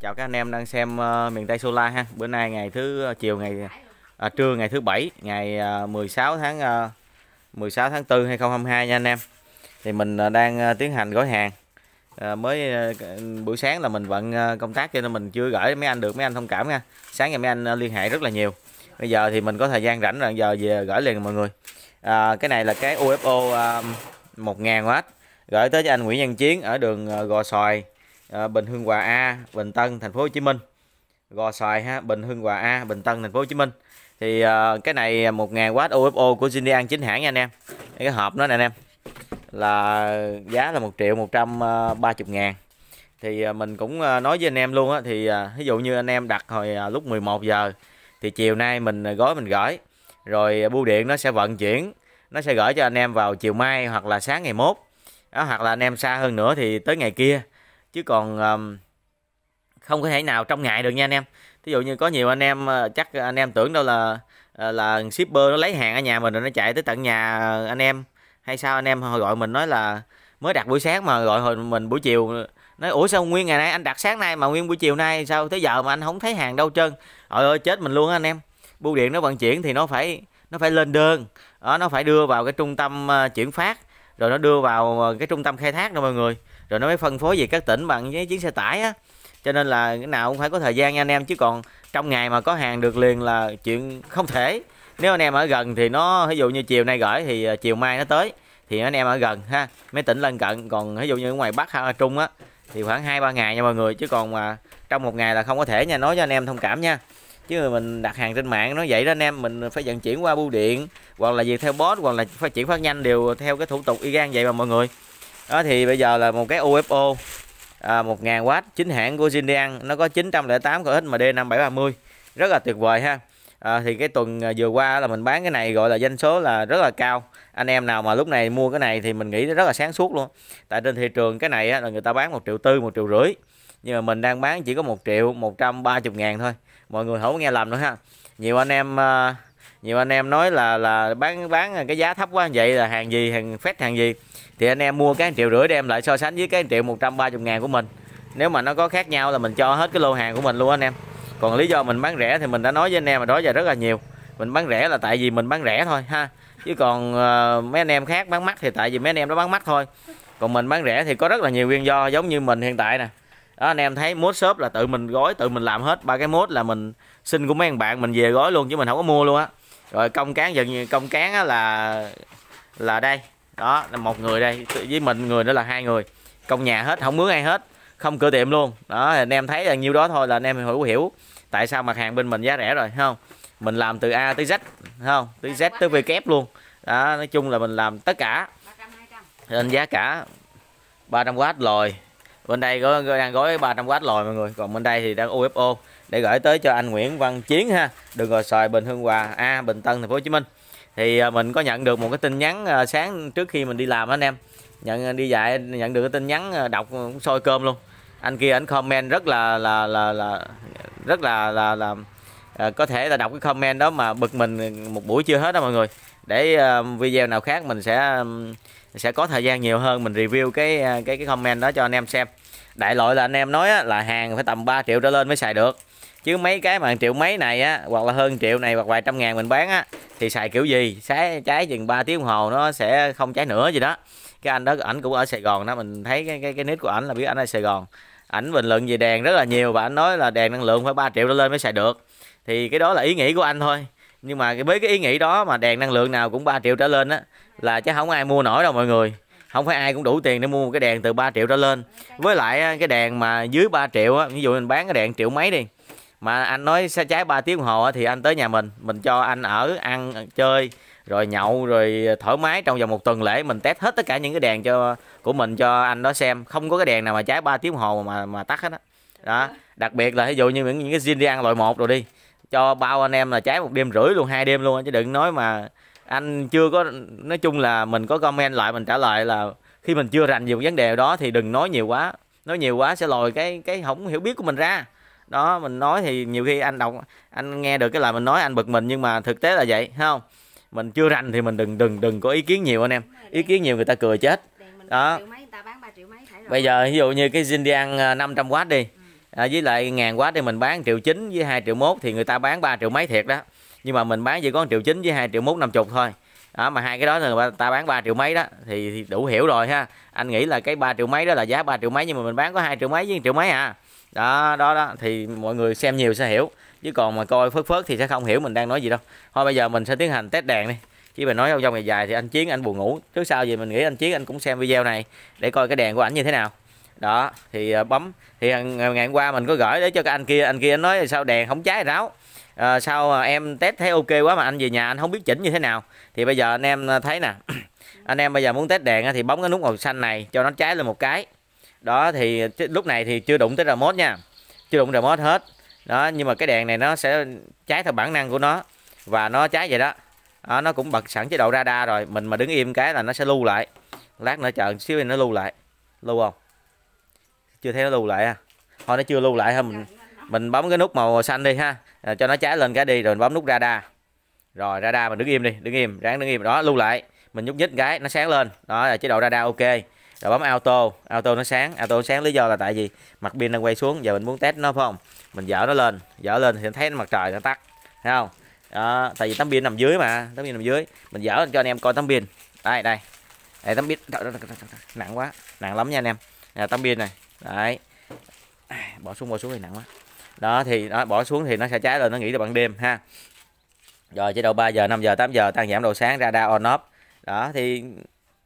Chào các anh em đang xem uh, miền Tây Solar ha. Bữa nay ngày thứ uh, chiều ngày à, trưa ngày thứ bảy, ngày ờ, uh, 16 tháng uh, 16 tháng 4 2022 nha anh em. Thì mình uh, đang uh, tiến hành gói hàng. Uh, mới uh, buổi sáng là mình vẫn uh, công tác cho nên mình chưa gửi mấy anh được mấy anh thông cảm nha. Sáng ngày mấy anh uh, liên hệ rất là nhiều. Bây giờ thì mình có thời gian rảnh rồi, giờ về gửi liền mọi người. Uh, cái này là cái UFO uh, 1000W gửi tới cho anh Nguyễn Văn Chiến ở đường uh, Gò Xoài Ờ, Bình Hưng Hòa A, Bình Tân, Thành phố Hồ Chí Minh. Gò xoài ha, Bình Hưng Hòa A, Bình Tân, Thành phố Hồ Chí Minh. Thì à, cái này 1.000W UFO của Zindian chính hãng nha anh em. Cái hộp nó nè anh em. Là giá là 1 triệu 130 ờ, ngàn thì mình cũng nói với anh em luôn á thì ví dụ như anh em đặt hồi lúc 11 giờ thì chiều nay mình gói mình gửi rồi bưu điện nó sẽ vận chuyển nó sẽ gửi cho anh em vào chiều mai hoặc là sáng ngày mốt đó, hoặc là anh em xa hơn nữa thì tới ngày kia chứ còn um, không có thể nào trong ngày được nha anh em ví dụ như có nhiều anh em ờ, chắc anh em tưởng đâu là ờ, là shipper nó lấy hàng ở nhà mình rồi nó chạy tới tận nhà ờ, anh em hay sao anh em gọi mình nói là mới đặt buổi sáng mà gọi hồi mình buổi chiều nói ủa sao nguyên ngày nay anh đặt sáng nay mà nguyên buổi chiều nay sao tới giờ mà anh không thấy hàng đâu trơn trời ơi chết mình luôn á anh em bưu điện nó vận chuyển thì nó phải nó phải lên đơn đó, nó phải đưa vào cái trung tâm chuyển phát rồi nó đưa vào cái trung tâm khai thác đó mọi người rồi nó mới phân phối về các tỉnh bằng với chuyến xe tải á cho nên là cái nào cũng phải có thời gian nha anh em chứ còn trong ngày mà có hàng được liền là chuyện không thể nếu anh em ở gần thì nó ví dụ như chiều nay gửi thì à, chiều mai nó tới thì anh em ở gần ha mấy tỉnh lân cận còn ví dụ như ở ngoài bắc hay trung á thì khoảng hai ba ngày nha mọi người chứ còn mà trong một ngày là không có thể nha nói cho anh em thông cảm nha chứ mình đặt hàng trên mạng nó vậy đó anh em mình phải vận chuyển qua bưu điện hoặc là gì theo bot, hoặc là phải chuyển phát nhanh đều theo cái thủ tục y gan vậy mà mọi người đó thì bây giờ là một cái UFO à, 1000W chính hãng của Zindian nó có 908 kHz MD5730 rất là tuyệt vời ha à, thì cái tuần à, vừa qua là mình bán cái này gọi là doanh số là rất là cao anh em nào mà lúc này mua cái này thì mình nghĩ rất là sáng suốt luôn tại trên thị trường cái này là người ta bán một triệu tư một triệu rưỡi nhưng mà mình đang bán chỉ có một triệu một trăm ba chục ngàn thôi mọi người không nghe lầm nữa ha nhiều anh em à, nhiều anh em nói là là bán bán cái giá thấp quá vậy là hàng gì hàng phép hàng gì thì anh em mua cái triệu rưỡi đem lại so sánh với cái triệu 130 ngàn của mình nếu mà nó có khác nhau là mình cho hết cái lô hàng của mình luôn anh em còn lý do mình bán rẻ thì mình đã nói với anh em mà đó giờ rất là nhiều mình bán rẻ là tại vì mình bán rẻ thôi ha chứ còn uh, mấy anh em khác bán mắc thì tại vì mấy anh em đó bán mắc thôi còn mình bán rẻ thì có rất là nhiều nguyên do giống như mình hiện tại nè đó anh em thấy mốt shop là tự mình gói tự mình làm hết ba cái mốt là mình xin của mấy anh bạn mình về gói luôn chứ mình không có mua luôn á rồi công cán dần công cán á là là đây đó là một người đây với mình người nữa là hai người công nhà hết không mướn ai hết không cửa tiệm luôn đó anh em thấy là nhiêu đó thôi là anh em hiểu hiểu tại sao mặt hàng bên mình giá rẻ rồi không mình làm từ A tới Z không từ Z tới V kép luôn đó nói chung là mình làm tất cả nên giá cả 300W rồi bên đây có đang gói 300W lòi mọi người còn bên đây thì đang UFO để gửi tới cho anh Nguyễn Văn Chiến ha đường gò xoài Bình Hương Hòa A Bình Tân thành phố Hồ Chí Minh thì à, mình có nhận được một cái tin nhắn à, sáng trước khi mình đi làm anh em nhận đi dạy nhận được cái tin nhắn à, đọc cũng sôi cơm luôn anh kia anh comment rất là là là, là rất là là, là à, có thể là đọc cái comment đó mà bực mình một buổi chưa hết đó mọi người để uh, video nào khác mình sẽ um, sẽ có thời gian nhiều hơn mình review cái à, cái cái comment đó cho anh em xem đại loại là anh em nói á, là hàng phải tầm 3 triệu trở lên mới xài được chứ mấy cái mà triệu mấy này á hoặc là hơn triệu này hoặc vài trăm ngàn mình bán á thì xài kiểu gì trái trái chừng 3 tiếng đồng hồ nó sẽ không cháy nữa gì đó cái anh đó ảnh cũng ở Sài Gòn đó mình thấy cái cái cái nick của ảnh là biết ảnh ở Sài Gòn ảnh bình luận về đèn rất là nhiều và ảnh nói là đèn năng lượng phải 3 triệu trở lên mới xài được thì cái đó là ý nghĩ của anh thôi nhưng mà với cái ý nghĩ đó mà đèn năng lượng nào cũng 3 triệu trở lên á là chứ không ai mua nổi đâu mọi người không phải ai cũng đủ tiền để mua một cái đèn từ 3 triệu trở lên với lại cái đèn mà dưới 3 triệu á ví dụ mình bán cái đèn triệu mấy đi mà anh nói sẽ trái 3 tiếng đồng hồ thì anh tới nhà mình mình cho anh ở ăn chơi rồi nhậu rồi thoải mái trong vòng một tuần lễ mình test hết tất cả những cái đèn cho của mình cho anh đó xem không có cái đèn nào mà trái 3 tiếng đồng hồ mà mà tắt hết á đó. đó đặc biệt là ví dụ như những, những cái zin đi ăn loại một rồi đi cho bao anh em là cháy một đêm rưỡi luôn hai đêm luôn chứ đừng nói mà anh chưa có nói chung là mình có comment lại mình trả lời là khi mình chưa rành nhiều vấn đề đó thì đừng nói nhiều quá nói nhiều quá sẽ lòi cái cái không hiểu biết của mình ra đó mình nói thì nhiều khi anh đọc anh nghe được cái lời mình nói anh bực mình nhưng mà thực tế là vậy không mình chưa rành thì mình đừng đừng đừng có ý kiến nhiều anh em ý kiến nhiều người ta cười chết đó bây giờ ví dụ như cái Zindian 500W à, đi à, với lại ngàn quá thì mình bán triệu chín với hai triệu mốt thì người ta bán ba triệu mấy thiệt đó nhưng mà mình bán chỉ có triệu chín với hai triệu mốt năm chục thôi đó, mà hai cái đó là người ta bán ba triệu mấy đó thì, thì đủ hiểu rồi ha anh nghĩ là cái ba triệu mấy đó là giá ba triệu mấy nhưng mà mình bán có hai triệu mấy với 1 triệu mấy à đó đó đó thì mọi người xem nhiều sẽ hiểu chứ còn mà coi phớt phớt thì sẽ không hiểu mình đang nói gì đâu thôi bây giờ mình sẽ tiến hành test đèn đi chứ mà nói trong dài dài thì anh chiến anh buồn ngủ trước sau gì mình nghĩ anh chiến anh cũng xem video này để coi cái đèn của ảnh như thế nào đó thì ờ, bấm thì ờ, ngày hôm qua mình có gửi để cho cái anh kia anh kia nói sao đèn không cháy ráo à, sao em test thấy ok quá mà anh về nhà anh không biết chỉnh như thế nào thì bây giờ anh em thấy nè anh em bây giờ muốn test đèn thì bấm cái nút màu xanh này cho nó cháy lên một cái đó thì lúc này thì chưa đụng tới remote nha chưa đụng remote hết đó nhưng mà cái đèn này nó sẽ cháy theo bản năng của nó và nó cháy vậy đó đó, nó cũng bật sẵn chế độ radar rồi mình mà đứng im cái là nó sẽ lưu lại lát nữa chờ xíu thì nó lưu lại lưu không chưa thấy nó lưu lại ha thôi nó chưa lưu lại ha mình mình bấm cái nút màu xanh đi ha à, cho nó cháy lên cái đi rồi mình bấm nút radar rồi radar mình đứng im đi đứng im ráng đứng im đó lưu lại mình nhúc nhích cái nó sáng lên đó là chế độ radar ok rồi bấm auto auto nó sáng auto nó sáng lý do là tại vì mặt pin đang quay xuống giờ mình muốn test nó phải không mình dở nó lên dở lên thì thấy mặt trời nó tắt thấy không đó, tại vì tấm pin nằm dưới mà tấm pin nằm dưới mình dở cho anh em coi tấm pin đây đây đây tấm pin nặng quá nặng lắm nha anh em à, tấm pin này đấy bỏ xuống bỏ xuống thì nặng quá đó thì nó bỏ xuống thì nó sẽ cháy rồi nó nghĩ là bằng đêm ha rồi chế độ 3 giờ 5 giờ 8 giờ tăng giảm độ sáng radar on off đó thì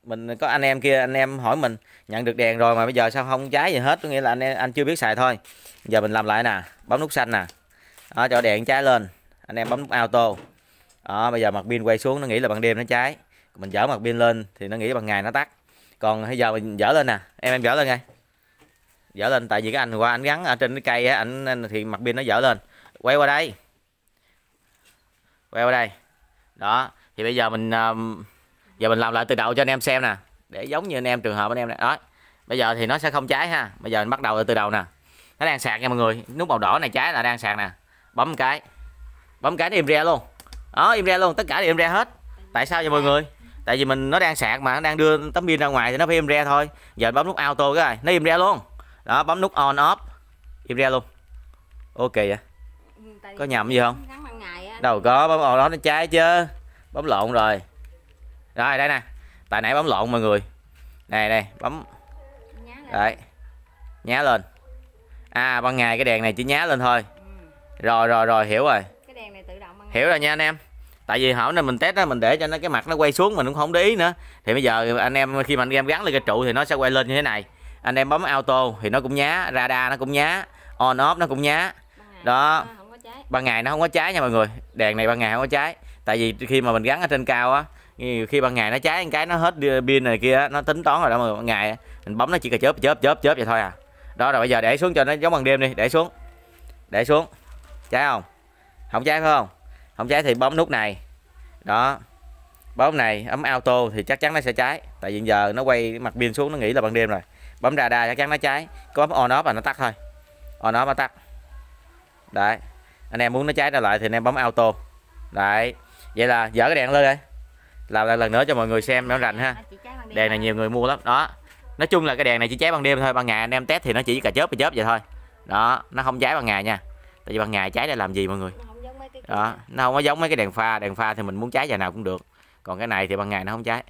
mình có anh em kia anh em hỏi mình nhận được đèn rồi mà bây giờ sao không cháy gì hết có nghĩa là anh anh chưa biết xài thôi giờ mình làm lại nè bấm nút xanh nè đó, cho đèn cháy lên anh em bấm nút auto đó, bây giờ mặt pin quay xuống nó nghĩ là ban đêm nó cháy mình dở mặt pin lên thì nó nghĩ là ban ngày nó tắt còn bây giờ mình dở lên nè em em dở lên ngay dở lên tại vì cái anh qua anh gắn ở trên cái cây á anh thì mặt pin nó dở lên quay qua đây quay qua đây đó thì bây giờ mình giờ mình làm lại từ đầu cho anh em xem nè để giống như anh em trường hợp anh em này đó bây giờ thì nó sẽ không cháy ha bây giờ mình bắt đầu từ đầu nè nó đang sạc nha mọi người nút màu đỏ này cháy là đang sạc nè bấm cái bấm cái nó im re luôn đó im re luôn tất cả đều im re hết tại sao vậy mọi người tại vì mình nó đang sạc mà nó đang đưa tấm pin ra ngoài thì nó phải im re thôi giờ bấm nút auto cái này nó im re luôn đó bấm nút on off im ra luôn ok vậy ừ, có nhầm gì không đâu có bấm on đó nó trái chứ bấm lộn rồi rồi đây nè tại nãy bấm lộn mọi người này đây bấm đấy nhá lên à ban ngày cái đèn này chỉ nhá lên thôi ừ. rồi rồi rồi hiểu rồi hiểu rồi nha anh em tại vì hỏi nên mình test đó mình để cho nó cái mặt nó quay xuống mình cũng không để ý nữa thì bây giờ anh em khi mà anh em gắn lên cái trụ thì nó sẽ quay lên như thế này anh em bấm auto thì nó cũng nhá radar nó cũng nhá on off nó cũng nhá đó ban ngày nó không có cháy nha mọi người đèn này ban ngày không có cháy tại vì khi mà mình gắn ở trên cao á khi ban ngày nó cháy cái nó hết pin này kia nó tính toán rồi đó mọi người ban ngày mình bấm nó chỉ cà chớp chớp chớp chớp vậy thôi à đó rồi bây giờ để xuống cho nó giống bằng đêm đi để xuống để xuống cháy không không cháy phải không không cháy thì bấm nút này đó bấm này ấm auto thì chắc chắn nó sẽ cháy tại vì giờ nó quay mặt pin xuống nó nghĩ là ban đêm rồi bấm ra radar chắc chắn nó cháy có bấm on off là nó tắt thôi on off nó tắt đấy anh em muốn nó cháy ra lại thì anh em bấm auto đấy vậy là dở cái đèn lên đây làm lại lần nữa cho mọi người xem nó rành ha đèn này nhiều người mua lắm đó nói chung là cái đèn này chỉ cháy ban đêm thôi ban ngày anh em test thì nó chỉ cà chớp và chớp vậy thôi đó nó không cháy ban ngày nha tại vì ban ngày cháy để làm gì mọi người đó nó không có giống mấy cái đèn pha đèn pha thì mình muốn cháy giờ nào cũng được còn cái này thì ban ngày nó không cháy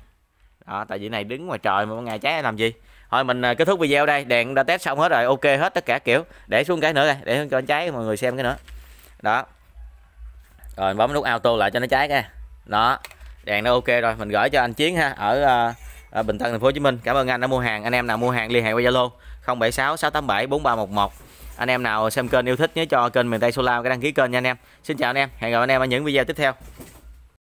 đó tại vì này đứng ngoài trời mà ban ngày cháy làm gì thôi mình à, kết thúc video đây đèn đã test xong hết rồi ok hết tất cả kiểu để xuống cái nữa đây để cho nó cháy mọi người xem cái nữa đó rồi bấm nút auto lại cho nó cháy cái đó đèn nó ok rồi mình gửi cho anh chiến ha ở, ở à, à, bình tân thành phố hồ chí minh cảm ơn anh đã mua hàng anh em nào mua hàng liên hệ qua zalo 076 687 4311 anh em nào xem kênh yêu thích nhớ cho kênh miền tây solar cái đăng ký kênh nha anh em xin chào anh em hẹn gặp anh em ở những video tiếp theo